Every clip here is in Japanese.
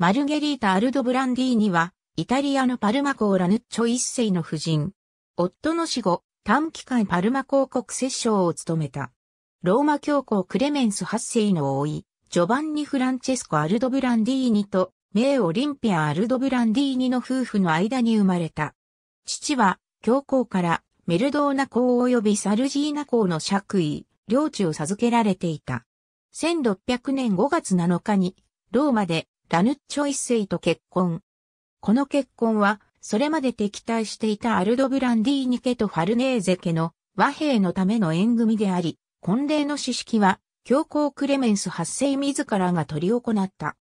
マルゲリータ・アルド・ブランディーニは、イタリアのパルマ公ラヌッチョ一世の夫人。夫の死後、短期間パルマ公国摂政を務めた。ローマ教皇クレメンス8世の甥い、ジョバンニ・フランチェスコ・アルド・ブランディーニと、名オリンピア・アルド・ブランディーニの夫婦の間に生まれた。父は、教皇からメルドーナ公及びサルジーナ公の爵位、領地を授けられていた。1600年5月7日に、ローマでラヌッチョ一世と結婚。この結婚は、それまで敵対していたアルドブランディーニ家とファルネーゼ家の和平のための縁組であり、婚礼の詩式は、教皇クレメンス八世自らが取り行った。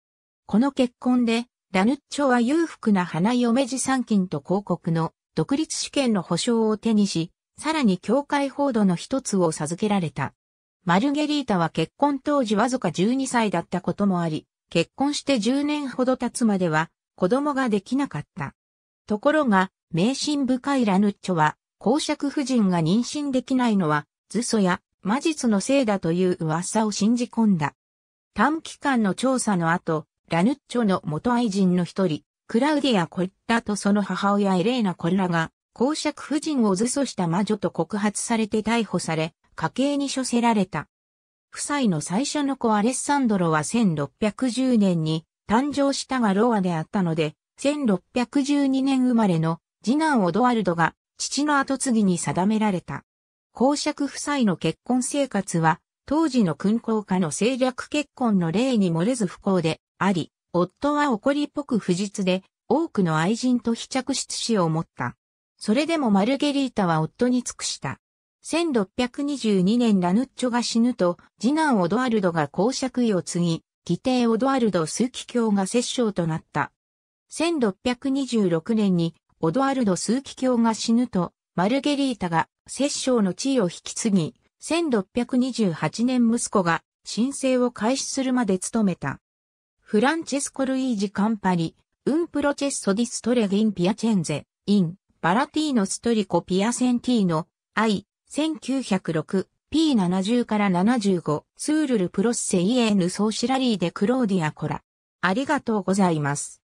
この結婚で、ラヌッチョは裕福な花嫁持参金と広告の独立試験の保証を手にし、さらに教会報道の一つを授けられた。マルゲリータは結婚当時わずか12歳だったこともあり、結婚して10年ほど経つまでは子供ができなかった。ところが、迷信深いラヌッチョは、公爵夫人が妊娠できないのは、図書や魔術のせいだという噂を信じ込んだ。短期間の調査の後、ラヌッチョの元愛人の一人、クラウディア・コッタとその母親エレーナ・コッラが、公爵夫人を図書した魔女と告発されて逮捕され、家計に処せられた。夫妻の最初の子アレッサンドロは1610年に誕生したがロアであったので、1612年生まれの次男オドワルドが父の後継ぎに定められた。公爵夫妻の結婚生活は、当時の勲功家の政略結婚の例に漏れず不幸であり、夫は怒りっぽく不実で、多くの愛人と非着出死を持った。それでもマルゲリータは夫に尽くした。1622年ラヌッチョが死ぬと、次男オドワルドが公爵位を継ぎ、義弟オドワルド数奇教が摂政となった。1626年にオドワルド数奇教が死ぬと、マルゲリータが摂政の地位を引き継ぎ、1628年息子が申請を開始するまで務めた。フランチェスコ・ルイージ・カンパリ、ウンプロチェッソ・ディストレギン・ピアチェンゼ、イン、バラティーノ・ストリコ・ピアセンティーノ、アイ、1906、P70 から75、スールルプロッセイエーヌソーシラリーでクローディアコラ。ありがとうございます。